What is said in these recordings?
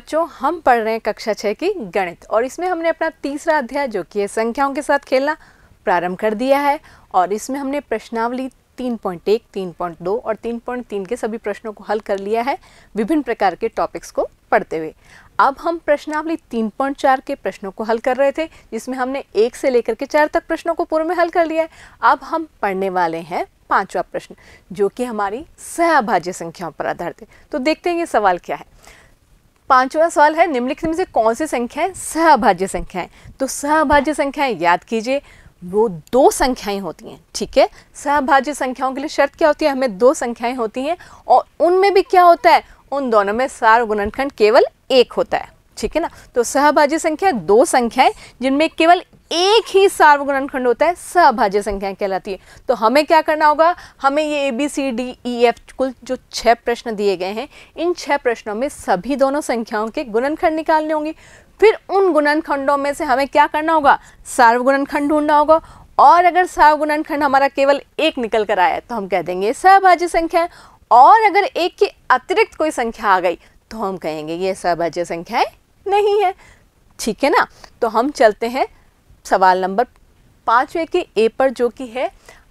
बच्चों हम पढ़ रहे हैं कक्षा छः की गणित और इसमें हमने अपना तीसरा अध्याय जो कि है संख्याओं के साथ खेलना प्रारंभ कर दिया है और इसमें हमने प्रश्नावली 3.1, 3.2 और 3.3 के सभी प्रश्नों को हल कर लिया है विभिन्न प्रकार के टॉपिक्स को पढ़ते हुए अब हम प्रश्नावली 3.4 के प्रश्नों को हल कर रहे थे जिसमें हमने एक से लेकर के चार तक प्रश्नों को पूर्व में हल कर लिया है अब हम पढ़ने वाले हैं पांचवा प्रश्न जो कि हमारी सहभाज्य संख्याओं पर आधारित है तो देखते हैं ये सवाल क्या है पांचवा सवाल है निम्नलिखित में से कौन सी संख्याएं सहभाज्य संख्याएं तो सहभाज्य संख्याएं याद कीजिए वो दो संख्याएं होती हैं ठीक है सहभाज्य संख्याओं के लिए शर्त क्या होती है हमें दो संख्याएं होती हैं और उनमें भी क्या होता है उन दोनों में सार गुणनखंड केवल एक होता है ठीक है ना तो सहभाज्य संख्या दो संख्याएं जिनमें केवल एक ही सार्वगुणन खंड होता है सहभाज्य संख्या कहलाती है तो हमें क्या करना होगा हमें ये A B C D E F कुल जो छह प्रश्न दिए गए हैं इन छह प्रश्नों में सभी दोनों संख्याओं के गुणनखंड निकालने होंगे फिर उन गुणनखंडों में से हमें क्या करना होगा सार्वगुणन खंड ढूंढना होगा और अगर सार्वगुणन खंड हमारा केवल एक निकल कर आया तो हम कह देंगे सहभाज्य संख्या और अगर एक के अतिरिक्त कोई संख्या आ गई तो हम कहेंगे ये सहभाज्य संख्याएं नहीं है ठीक है ना तो हम चलते हैं सवाल नंबर पाँचवें के ए पर जो कि है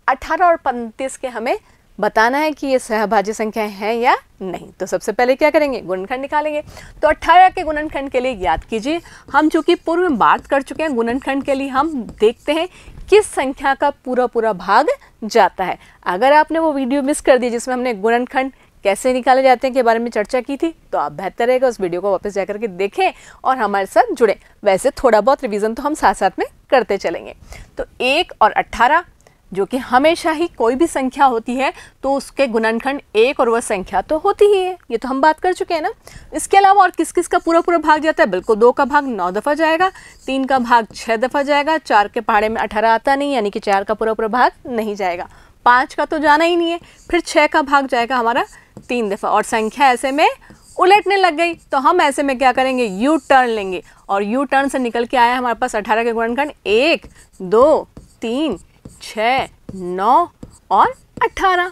अठारह और पैंतीस के हमें बताना है कि ये सहभाज्य संख्या है या नहीं तो सबसे पहले क्या करेंगे गुणनखंड निकालेंगे तो 18 के गुणनखंड के लिए याद कीजिए हम चूँकि पूर्व में बात कर चुके हैं गुणनखंड के लिए हम देखते हैं किस संख्या का पूरा पूरा भाग जाता है अगर आपने वो वीडियो मिस कर दी जिसमें हमने गुणनखंड कैसे निकाले जाते हैं के बारे में चर्चा की थी तो आप बेहतर रहेगा उस वीडियो को वापस जाकर के देखें और हमारे साथ जुड़ें वैसे थोड़ा बहुत रिविज़न तो हम साथ साथ में करते चलेंगे तो एक और अट्ठारह जो कि हमेशा ही कोई भी संख्या होती है तो उसके गुणनखंड एक और वह संख्या तो होती ही है ये तो हम बात कर चुके हैं ना इसके अलावा और किस किस का पूरा पूरा भाग जाता है बिल्कुल दो का भाग नौ दफ़ा जाएगा तीन का भाग छः दफ़ा जाएगा चार के पहाड़े में अठारह आता नहीं यानी कि चार का पूरा पूरा भाग नहीं जाएगा पाँच का तो जाना ही नहीं है फिर छः का भाग जाएगा हमारा तीन दफ़ा और संख्या ऐसे में उलटने लग गई तो हम ऐसे में क्या करेंगे यू टर्न लेंगे और यू टर्न से निकल के आया हमारे पास अठारह के गुणनखंड एक दो तीन छः नौ और अट्ठारह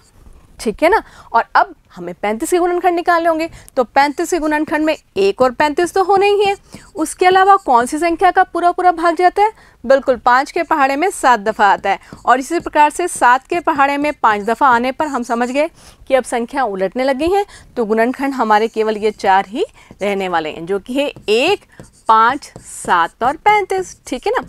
ठीक है ना और अब हमें पैंतीस के गुणनखंड निकालने होंगे तो पैंतीस के गुणनखंड में एक और पैंतीस तो होने ही है उसके अलावा कौन सी संख्या का पूरा पूरा भाग जाता है बिल्कुल पाँच के पहाड़े में सात दफ़ा आता है और इसी प्रकार से सात के पहाड़े में पाँच दफ़ा आने पर हम समझ गए कि अब संख्या उलटने लगी हैं तो गुणनखंड हमारे केवल ये चार ही रहने वाले हैं जो कि है एक पाँच सात और पैंतीस ठीक है ना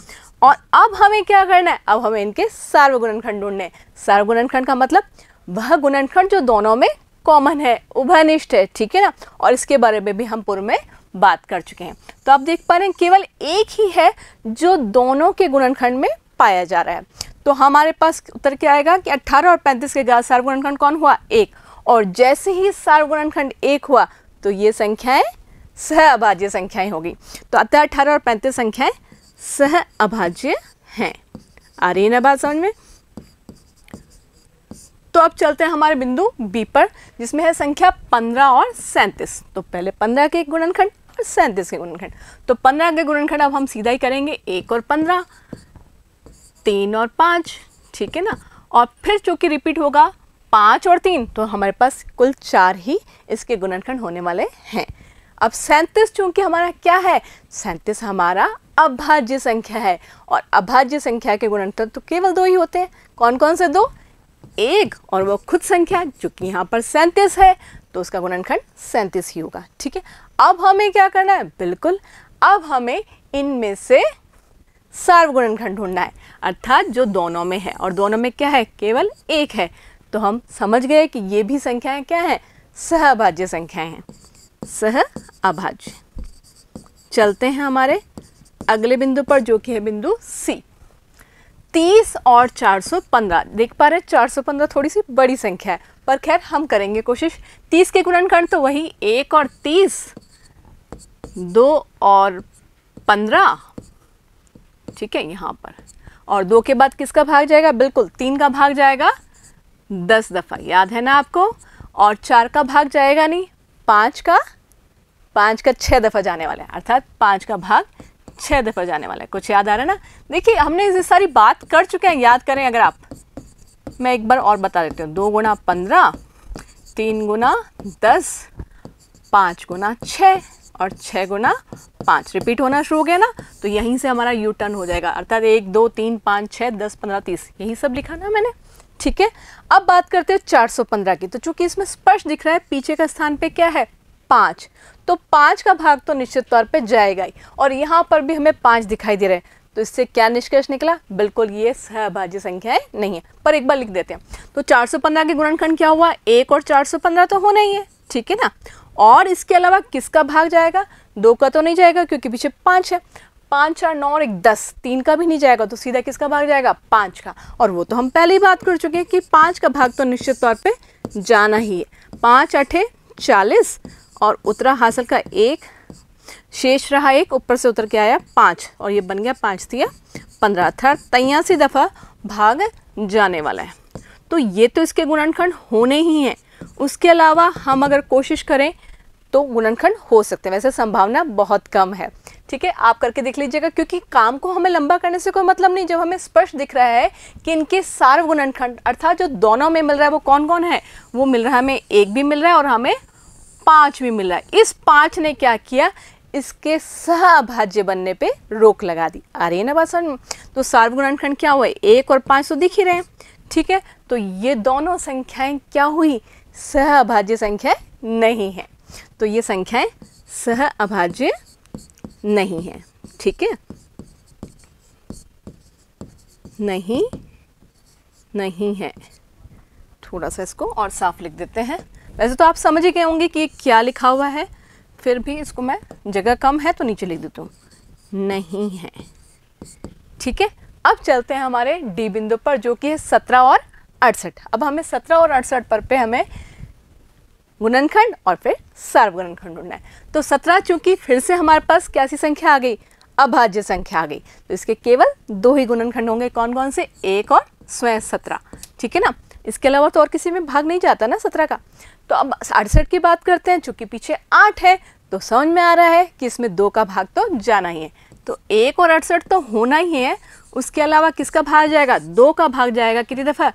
और अब हमें क्या करना है अब हमें इनके सार्वगुणनखंड ढूंढने सार्वगुणनखंड का मतलब वह गुणनखंड जो दोनों में कॉमन है उभयनिष्ठ है ठीक है ना और इसके बारे में भी हम पूर्व में बात कर चुके हैं तो आप देख पा रहे हैं केवल एक ही है जो दोनों के गुणनखंड में पाया जा रहा है तो हमारे पास उत्तर क्या आएगा कि 18 और 35 के घात सार्वगुणनखंड कौन हुआ एक और जैसे ही सार्वगुणनखंड एक हुआ तो ये संख्याएं सह अभाज्य संख्याएं होगी तो अतः अठारह और पैंतीस संख्याएं सह अभाज्य हैं आ रही है ना बात समझ में तो अब चलते हैं हमारे बिंदु बी पर जिसमें है संख्या पंद्रह और सैंतीस तो पहले पंद्रह के एक गुणनखंड और सैंतीस के गुणनखंड तो पंद्रह के गुणनखंड अब हम सीधा ही करेंगे एक और पंद्रह तीन और पाँच ठीक है ना और फिर चूँकि रिपीट होगा पाँच और तीन तो हमारे पास कुल चार ही इसके गुणनखंड होने वाले हैं अब सैंतीस चूंकि हमारा क्या है सैंतीस हमारा अभाज्य संख्या है और अभाज्य संख्या के गुणनखंड तो केवल दो ही होते हैं कौन कौन से दो एक और वो खुद संख्या जो कि यहाँ पर सैंतीस है तो उसका गुणनखंड सैंतीस ही होगा ठीक है अब हमें क्या करना है बिल्कुल अब हमें इनमें से सार्वगुणनखंड ढूंढना है अर्थात जो दोनों में है और दोनों में क्या है केवल एक है तो हम समझ गए कि ये भी संख्याएं क्या हैं सह अभाज्य संख्याएं हैं सह अभाज्य चलते हैं हमारे अगले बिंदु पर जो कि है बिंदु सी तीस और चार सौ पंद्रह देख पा रहे चार सौ पंद्रह थोड़ी सी बड़ी संख्या है पर खैर हम करेंगे कोशिश तीस के गुणनखंड तो वही एक और तीस दो और पंद्रह ठीक है यहाँ पर और दो के बाद किसका भाग जाएगा बिल्कुल तीन का भाग जाएगा दस दफ़ा याद है ना आपको और चार का भाग जाएगा नहीं पाँच का पाँच का छः दफ़ा जाने वाला है अर्थात पाँच का भाग छह दफ़ा जाने वाला है कुछ याद आ रहा है ना देखिए हमने ये सारी बात कर चुके हैं याद करें अगर आप मैं एक बार और बता देती हूँ दो गुना पंद्रह तीन गुना दस पाँच गुना छः और छः गुना पाँच रिपीट होना शुरू हो गया ना तो यहीं से हमारा यू टर्न हो जाएगा अर्थात एक दो तीन पाँच छः दस पंद्रह तीस यही सब लिखा ना मैंने ठीक है अब बात करते हैं 415 की तो चूंकि इसमें स्पष्ट दिख रहा है पीछे का स्थान पे क्या है पाँच तो पाँच का भाग तो निश्चित तौर पर जाएगा ही और यहाँ पर भी हमें पाँच दिखाई दे रहे हैं तो इससे क्या निष्कर्ष निकला बिल्कुल ये सहभाज्य है, नहीं है पर एक बार लिख देते हैं तो 415 के गुणनखंड क्या हुआ एक और 415 तो होना ही है ठीक है ना और इसके अलावा किसका भाग जाएगा दो का तो नहीं जाएगा क्योंकि पीछे पाँच है पाँच चार नौ और एक दस तीन का भी नहीं जाएगा तो सीधा किसका भाग जाएगा पाँच का और वो तो हम पहले ही बात कर चुके हैं कि पाँच का भाग तो निश्चित तौर पर जाना ही है पाँच अठे चालीस और उतरा हासिल का एक शेष रहा एक ऊपर से उतर के आया पाँच और ये बन गया पाँच दिया पंद्रह अर्थात तयासी दफ़ा भाग जाने वाला है तो ये तो इसके गुणनखंड होने ही हैं उसके अलावा हम अगर कोशिश करें तो गुणनखंड हो सकते हैं वैसे संभावना बहुत कम है ठीक है आप करके देख लीजिएगा क्योंकि काम को हमें लंबा करने से कोई मतलब नहीं जब हमें स्पष्ट दिख रहा है कि इनके सार्वगुणनखंड अर्थात जो दोनों में मिल रहा है वो कौन कौन है वो मिल रहा है हमें एक भी मिल रहा है और हमें पांच भी मिला इस पांच ने क्या किया इसके सह अभाज्य बनने पे रोक लगा दी आ रही है ना बासन तो सार्वगुणन खंड क्या हुआ एक और पांच तो दिख ही रहे ठीक है तो ये दोनों संख्याएं क्या हुई सह अभाज्य संख्या नहीं है तो ये संख्याएं सह अभाज्य नहीं है ठीक है नहीं नहीं है थोड़ा सा इसको और साफ लिख देते हैं वैसे तो आप समझ ही गए होंगे कि क्या लिखा हुआ है फिर भी इसको मैं जगह कम है तो नीचे लिख देती हूँ नहीं है ठीक है अब चलते हैं हमारे डी बिंदु पर जो कि है सत्रह और अड़सठ अब हमें सत्रह और अड़सठ पर पे हमें गुणनखंड और फिर सार्वगुणनखंड ढूंढना है तो सत्रह चूंकि फिर से हमारे पास क्या सी संख्या आ गई अभाज्य संख्या आ गई तो इसके केवल दो ही गुणनखंड होंगे कौन कौन से एक और स्वयं सत्रह ठीक है ना इसके अलावा तो और किसी में भाग नहीं जाता ना सत्रह का तो अब अड़सठ की बात करते हैं चूंकि पीछे आठ है तो समझ में आ रहा है कि इसमें दो का भाग तो जाना ही है तो एक और अड़सठ तो होना ही है उसके अलावा किसका भाग जाएगा दो का भाग जाएगा कितनी दफ़ा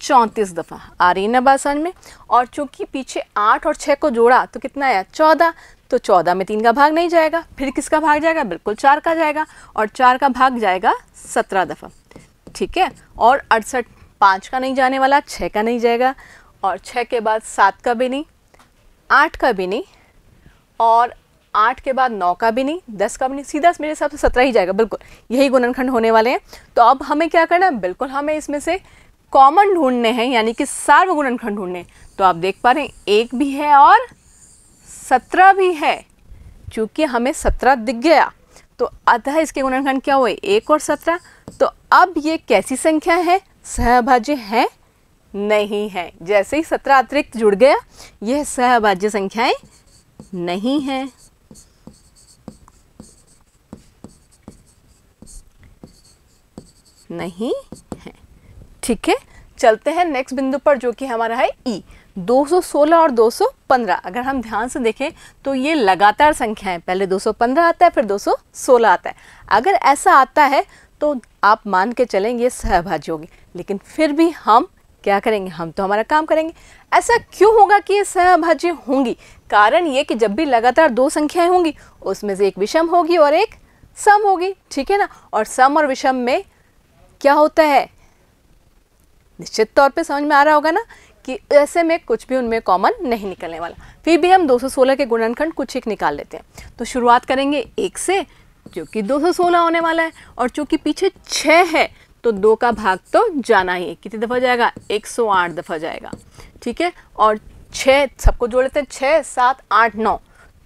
चौंतीस दफ़ा आ रही है ना बात समझ में और चूंकि पीछे आठ और छः को जोड़ा तो कितना आया चौदह तो चौदह में तीन का भाग नहीं जाएगा फिर किसका भाग जाएगा बिल्कुल चार का जाएगा और चार का भाग जाएगा सत्रह दफ़ा ठीक है और अड़सठ पाँच का नहीं जाने वाला छः का नहीं जाएगा और छः के बाद सात का भी नहीं आठ का भी नहीं और आठ के बाद नौ का भी नहीं दस का भी नहीं सीधा मेरे हिसाब से सत्रह ही जाएगा बिल्कुल यही गुणनखंड होने वाले हैं तो अब हमें क्या करना है बिल्कुल हमें इसमें से कॉमन ढूंढने हैं यानी कि सार्वगुणनखंड ढूंढने तो आप देख पा रहे हैं एक भी है और सत्रह भी है चूँकि हमें सत्रह दिख गया तो अतः इसके गुणनखंड क्या हुए एक और सत्रह तो अब ये कैसी संख्या है सहभाज्य है नहीं है जैसे ही सत्रह अतिरिक्त जुड़ गया यह सहभाज्य संख्याएं नहीं है नहीं है ठीक है चलते हैं नेक्स्ट बिंदु पर जो कि हमारा है ई e, 216 और 215 अगर हम ध्यान से देखें तो ये लगातार संख्या है पहले 215 आता है फिर 216 आता है अगर ऐसा आता है तो आप मान के चलें ये सहभाज्य होगी लेकिन फिर भी हम क्या करेंगे हम तो हमारा काम करेंगे ऐसा क्यों होगा कि ये सहभाज्य होंगी कारण ये कि जब भी लगातार दो संख्याएं होंगी उसमें से एक विषम होगी और एक सम होगी ठीक है ना और सम और विषम में क्या होता है निश्चित तौर पे समझ में आ रहा होगा ना कि ऐसे में कुछ भी उनमें कॉमन नहीं निकलने वाला फिर भी हम 216 के गुणनखंड कुछ एक निकाल लेते हैं तो शुरुआत करेंगे एक से जो कि 216 होने वाला है और चूंकि पीछे छः है तो दो का भाग तो जाना ही है कितनी दफ़ा जाएगा 108 दफ़ा जाएगा ठीक है और छः सबको जोड़ लेते हैं छः सात आठ नौ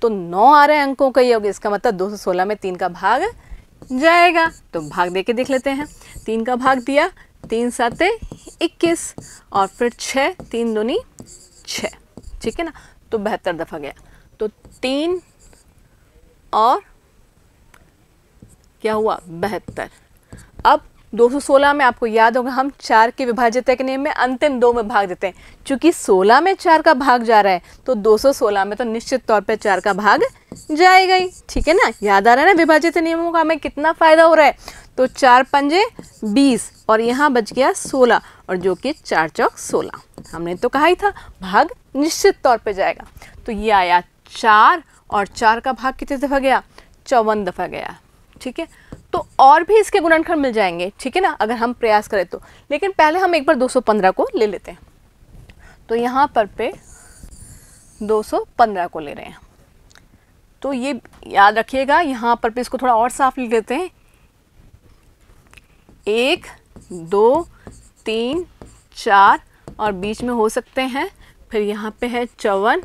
तो नौ आ रहे अंकों का ही हो गया इसका मतलब 216 में तीन का भाग जाएगा तो भाग दे के देख लेते हैं तीन का भाग दिया तीन सात इक्कीस और फिर छः तीन दूनी छः ठीक है ना तो बहत्तर दफ़ा गया तो तीन और क्या हुआ बहत्तर अब 216 में आपको याद होगा हम चार के विभाजित के नियम में अंतिम दो में भाग देते हैं क्योंकि 16 में चार का भाग जा रहा है तो 216 में तो निश्चित तौर पे चार का भाग जाएगा ही ठीक है ना याद आ रहा है ना विभाजित नियमों का हमें कितना फ़ायदा हो रहा है तो चार पंजे बीस और यहाँ बच गया सोलह और जो कि चार चौक सोलह हमने तो कहा ही था भाग निश्चित तौर पर जाएगा तो ये आया चार और चार का भाग कितने दफ़ा गया चौवन दफ़ा गया ठीक है तो और भी इसके गुणनखंड मिल जाएंगे ठीक है ना अगर हम प्रयास करें तो लेकिन पहले हम एक बार 215 को ले लेते हैं तो यहाँ पर पे 215 को ले रहे हैं तो ये याद रखिएगा यहाँ पर पे इसको थोड़ा और साफ लिख देते हैं एक दो तीन चार और बीच में हो सकते हैं फिर यहाँ पे है चौवन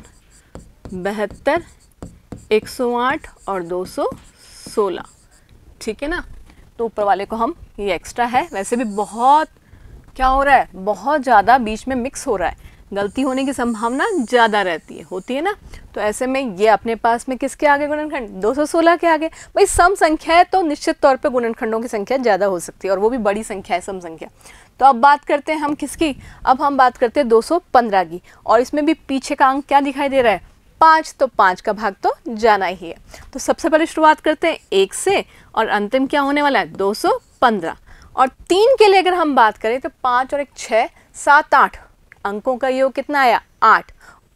बहत्तर 108 और 216 ठीक है ना तो ऊपर वाले को हम ये एक्स्ट्रा है वैसे भी बहुत क्या हो रहा है बहुत ज़्यादा बीच में मिक्स हो रहा है गलती होने की संभावना ज़्यादा रहती है होती है ना तो ऐसे में ये अपने पास में किसके आगे गुणनखंड 216 के आगे भाई सम संख्या है तो निश्चित तौर पे गुणनखंडों की संख्या ज़्यादा हो सकती है और वो भी बड़ी संख्या है सम संख्या तो अब बात करते हैं हम किसकी अब हम बात करते हैं 215 की और इसमें भी पीछे का अंक क्या दिखाई दे रहा है पाँच तो पाँच का भाग तो जाना ही है तो सबसे पहले शुरुआत करते हैं एक से और अंतिम क्या होने वाला है 215 और तीन के लिए अगर हम बात करें तो पाँच और एक छः सात आठ अंकों का योग कितना आया आठ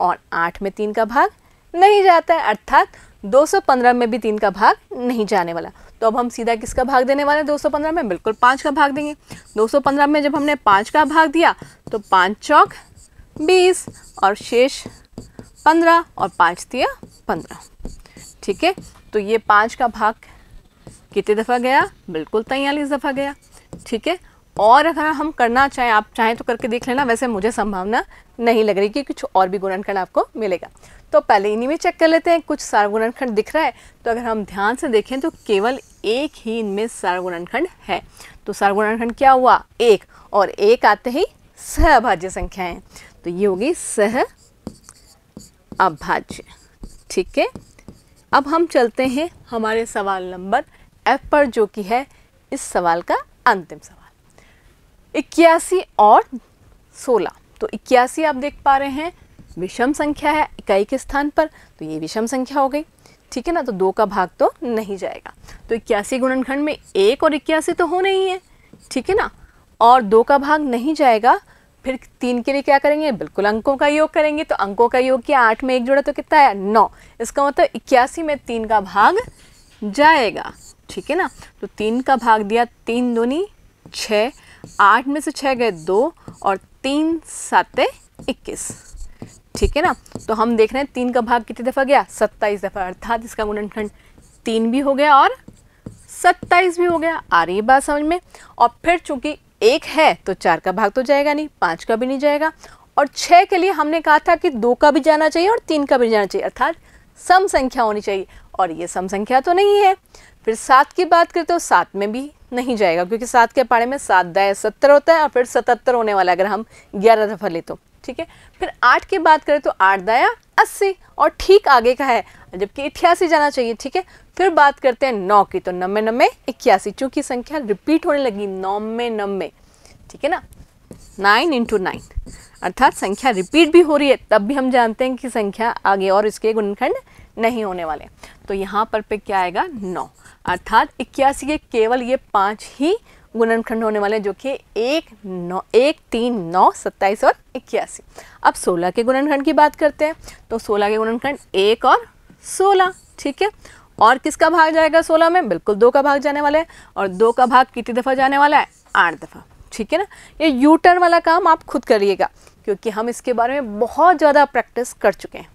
और आठ में तीन का भाग नहीं जाता है अर्थात 215 में भी तीन का भाग नहीं जाने वाला तो अब हम सीधा किसका भाग देने वाले हैं 215 में बिल्कुल पाँच का भाग देंगे 215 में जब हमने पाँच का भाग दिया तो पाँच चौक बीस और शेष पंद्रह और पाँच दिया पंद्रह ठीक है तो ये पाँच का भाग कितनी दफ़ा गया बिल्कुल तैयलीस दफ़ा गया ठीक है और अगर हम करना चाहें आप चाहें तो करके देख लेना वैसे मुझे संभावना नहीं लग रही कि कुछ और भी गुणनखंड आपको मिलेगा तो पहले इन्हीं में चेक कर लेते हैं कुछ सार्वगुणनखंड दिख रहा है तो अगर हम ध्यान से देखें तो केवल एक ही इनमें सार्वगुणनखंड है तो सार्वगुणनखंड क्या हुआ एक और एक आते ही सहभाज्य संख्याएं तो ये होगी सह अभाज्य ठीक है अब हम चलते हैं हमारे सवाल नंबर एफ पर जो कि है इस सवाल का अंतिम सवाल इक्यासी और सोलह तो इक्यासी आप देख पा रहे हैं विषम संख्या है इकाई के स्थान पर तो ये विषम संख्या हो गई ठीक है ना तो दो का भाग तो नहीं जाएगा तो इक्यासी गुणनखंड में एक और इक्यासी तो हो नहीं है ठीक है ना और दो का भाग नहीं जाएगा फिर तीन के लिए क्या करेंगे बिल्कुल अंकों का योग करेंगे तो अंकों का योग किया आठ में एक जोड़ा तो कितना आया नौ इसका मतलब इक्यासी में तीन का भाग जाएगा ठीक है ना तो तीन का भाग दिया तीन दोनी छः आठ में से छः गए दो और तीन सातें इक्कीस ठीक है ना तो हम देख रहे हैं तीन का भाग कितनी दफ़ा गया सत्ताईस दफ़ा अर्थात इसका गुणनखंड तीन भी हो गया और सत्ताईस भी हो गया आ रही बात समझ में और फिर चूंकि एक है तो चार का भाग तो जाएगा नहीं पाँच का भी नहीं जाएगा और छः के लिए हमने कहा था कि दो का भी जाना चाहिए और तीन का भी जाना चाहिए अर्थात सम संख्या होनी चाहिए और ये सम संख्या तो नहीं है फिर सात की बात करें तो सात में भी नहीं जाएगा क्योंकि सात के पारे में सात दाए सत्तर होता है और फिर सतहत्तर होने वाला अगर हम ग्यारह दफ़ा ले तो ठीक है फिर आठ की बात करें तो आठ दाया अस्सी और ठीक आगे का है जबकि इक्यासी जाना चाहिए ठीक है फिर बात करते हैं नौ की तो नब्बे नब्बे इक्यासी चूंकि संख्या रिपीट होने लगी नौ में नब्बे ठीक है ना नाइन इंटू नाइन अर्थात संख्या रिपीट भी हो रही है तब भी हम जानते हैं कि संख्या आगे और इसके गुणखंड नहीं होने वाले तो यहाँ पर पे क्या आएगा नौ अर्थात इक्यासी के केवल ये पाँच ही गुणनखंड होने वाले हैं जो कि एक नौ एक तीन नौ सत्ताईस और इक्यासी अब सोलह के गुणनखंड की बात करते हैं तो सोलह के गुणनखंड एक और सोलह ठीक है और किसका भाग जाएगा सोलह में बिल्कुल दो का भाग जाने वाला है और दो का भाग कितनी दफ़ा जाने वाला है आठ दफ़ा ठीक है ना ये यू टर्न वाला काम आप खुद करिएगा क्योंकि हम इसके बारे में बहुत ज़्यादा प्रैक्टिस कर चुके हैं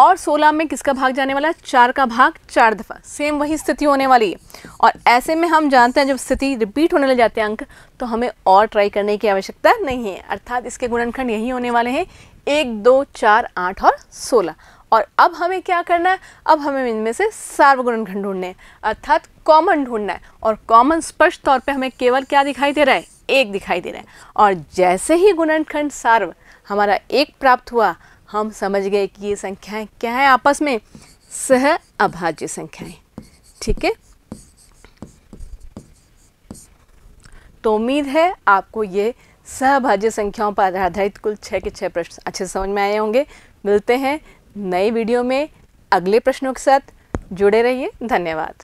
और 16 में किसका भाग जाने वाला है चार का भाग चार दफ़ा सेम वही स्थिति होने वाली है और ऐसे में हम जानते हैं जब स्थिति रिपीट होने लग जाते हैं अंक तो हमें और ट्राई करने की आवश्यकता नहीं है अर्थात इसके गुणनखंड यही होने वाले हैं एक दो चार आठ और सोलह और अब हमें क्या करना है अब हमें इनमें से सार्वगुणनखंड ढूंढने अर्थात कॉमन ढूंढना है और कॉमन स्पष्ट तौर पे हमें केवल क्या दिखाई दे रहा है एक दिखाई दे रहा है और जैसे ही गुणनखंड सार्व हमारा एक प्राप्त हुआ हम समझ गए कि ये संख्याएं क्या है आपस में सह अभाज्य संख्याएं ठीक है तो उम्मीद है आपको ये सह अभाज्य संख्याओं पर आधारित कुल छः के छः प्रश्न अच्छे समझ में आए होंगे मिलते हैं नए वीडियो में अगले प्रश्नों के साथ जुड़े रहिए धन्यवाद